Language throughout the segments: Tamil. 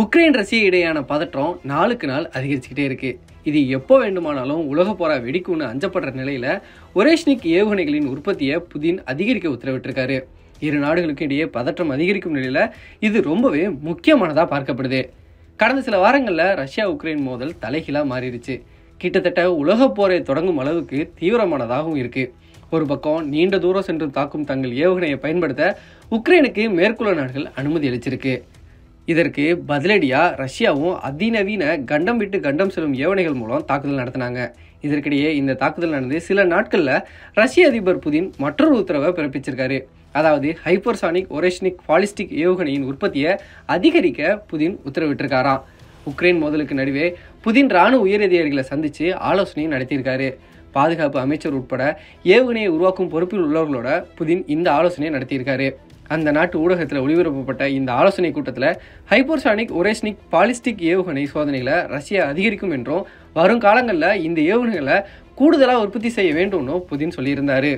உக்ரைன் ரஷ்ய இடையான பதற்றம் நாளுக்கு நாள் அதிகரிச்சுக்கிட்டே இருக்குது இது எப்போ வேண்டுமானாலும் உலக போரா வெடிக்கும்னு அஞ்சப்படுற நிலையில் ஒரேஷ்னிக் ஏவுகணைகளின் உற்பத்தியை புதின் அதிகரிக்க உத்தரவிட்டிருக்காரு இரு நாடுகளுக்கும் இடையே பதற்றம் அதிகரிக்கும் நிலையில் இது ரொம்பவே முக்கியமானதாக பார்க்கப்படுது கடந்த சில வாரங்களில் ரஷ்யா உக்ரைன் மோதல் தலைகீழாக மாறிடுச்சு கிட்டத்தட்ட உலக போரை தொடங்கும் அளவுக்கு தீவிரமானதாகவும் இருக்குது ஒரு பக்கம் நீண்ட தூரம் சென்று தாக்கும் தங்கள் ஏவுகணையை பயன்படுத்த உக்ரைனுக்கு மேற்குள்ள நாடுகள் அனுமதி அளிச்சிருக்கு இதற்கு பதிலடியாக ரஷ்யாவும் அதிநவீன கண்டம் விட்டு கண்டம் செல்லும் ஏவனைகள் மூலம் தாக்குதல் நடத்தினாங்க இதற்கிடையே இந்த தாக்குதல் நடந்து சில நாட்களில் ரஷ்ய அதிபர் புதின் மற்றொரு உத்தரவை பிறப்பிச்சிருக்காரு அதாவது ஹைப்பர்சானிக் ஒரேஷ்னிக் பாலிஸ்டிக் ஏவுகணையின் உற்பத்தியை அதிகரிக்க புதின் உத்தரவிட்டிருக்காராம் உக்ரைன் மோதலுக்கு நடுவே புதின் இராணுவ உயரதிகாரிகளை சந்தித்து ஆலோசனை நடத்தியிருக்காரு பாதுகாப்பு அமைச்சர் உட்பட ஏவுகணையை உருவாக்கும் பொறுப்பில் உள்ளவர்களோட புதின் இந்த ஆலோசனையை நடத்தியிருக்காரு அந்த நாட்டு ஊடகத்தில் ஒளிபரப்பப்பட்ட இந்த ஆலோசனை கூட்டத்தில் ஹைப்பர்சானிக் ஒரேஸ்னிக் பாலிஸ்டிக் ஏவுகணை சோதனைகளை ரஷ்யா அதிகரிக்கும் என்றும் வரும் காலங்களில் இந்த ஏவுகணைகளை கூடுதலாக உற்பத்தி செய்ய வேண்டும்னு புதின் சொல்லியிருந்தார்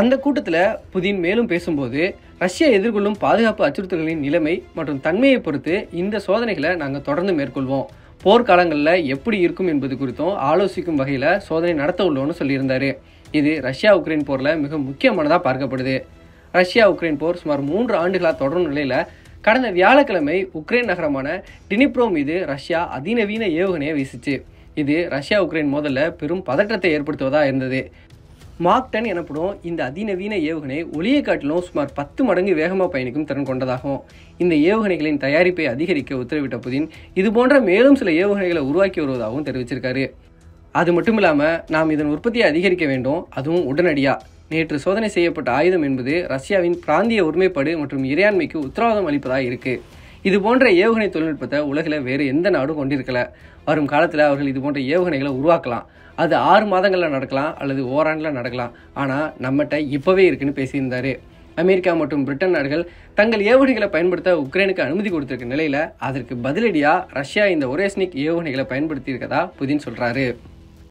அந்த கூட்டத்தில் புதின் மேலும் பேசும்போது ரஷ்யா எதிர்கொள்ளும் பாதுகாப்பு அச்சுறுத்தல்களின் நிலைமை மற்றும் தன்மையை பொறுத்து இந்த சோதனைகளை நாங்கள் தொடர்ந்து மேற்கொள்வோம் போர்க்காலங்களில் எப்படி இருக்கும் என்பது குறித்தும் ஆலோசிக்கும் வகையில் சோதனை நடத்த உள்ளோன்னு சொல்லியிருந்தாரு இது ரஷ்யா உக்ரைன் போரில் மிக முக்கியமானதாக பார்க்கப்படுது ரஷ்யா உக்ரைன் போர் சுமார் மூன்று ஆண்டுகளாக தொடரும் நிலையில் கடந்த வியாழக்கிழமை உக்ரைன் நகரமான டினிப்ரோ மீது ரஷ்யா அதிநவீன ஏவுகணையை வீசிச்சு இது ரஷ்யா உக்ரைன் மோதலில் பெரும் பதற்றத்தை ஏற்படுத்துவதாக இருந்தது மார்க் டென் எனப்படும் இந்த அதிநவீன ஏவுகணை ஒளியை காட்டிலும் சுமார் பத்து மடங்கு வேகமாக பயணிக்கும் திறன் கொண்டதாகும் இந்த ஏவுகணைகளின் தயாரிப்பை அதிகரிக்க உத்தரவிட்ட புதின் போன்ற மேலும் சில ஏவுகணைகளை உருவாக்கி வருவதாகவும் தெரிவிச்சிருக்காரு அது மட்டும் இல்லாமல் நாம் இதன் உற்பத்தியை அதிகரிக்க வேண்டும் அதுவும் உடனடியாக நேற்று சோதனை செய்யப்பட்ட ஆயுதம் என்பது ரஷ்யாவின் பிராந்திய ஒருமைப்பாடு மற்றும் இறையாண்மைக்கு உத்தரவாதம் அளிப்பதாக இருக்குது இது போன்ற ஏவுகணை தொழில்நுட்பத்தை உலகில் வேறு எந்த நாடும் கொண்டிருக்கல வரும் காலத்தில் அவர்கள் இது போன்ற ஏவுகணைகளை உருவாக்கலாம் அது ஆறு மாதங்களில் நடக்கலாம் அல்லது ஓராண்டில் நடக்கலாம் ஆனால் நம்மகிட்ட இப்போவே இருக்குன்னு பேசியிருந்தார் அமெரிக்கா மற்றும் பிரிட்டன் நாடுகள் தங்கள் ஏவுகணைகளை பயன்படுத்த உக்ரைனுக்கு அனுமதி கொடுத்திருக்க நிலையில் அதற்கு பதிலடியாக ரஷ்யா இந்த ஒரேஸ்னிக் ஏவுகணைகளை பயன்படுத்தியிருக்கதா புதின் சொல்கிறாரு